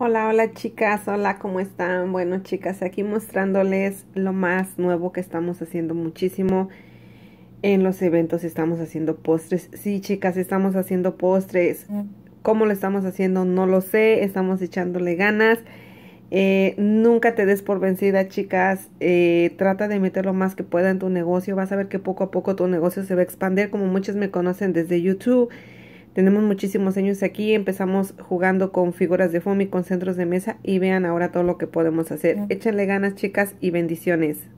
Hola, hola chicas, hola, ¿cómo están? Bueno chicas, aquí mostrándoles lo más nuevo que estamos haciendo muchísimo en los eventos, estamos haciendo postres. Sí chicas, estamos haciendo postres. ¿Cómo lo estamos haciendo? No lo sé, estamos echándole ganas. Eh, nunca te des por vencida chicas, eh, trata de meter lo más que pueda en tu negocio, vas a ver que poco a poco tu negocio se va a expandir como muchas me conocen desde YouTube tenemos muchísimos años aquí, empezamos jugando con figuras de y con centros de mesa y vean ahora todo lo que podemos hacer. Échenle ganas chicas y bendiciones.